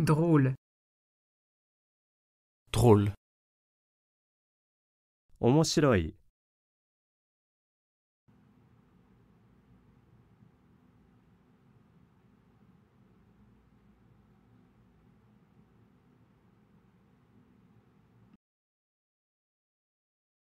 Drôle. Drôle. Amusant.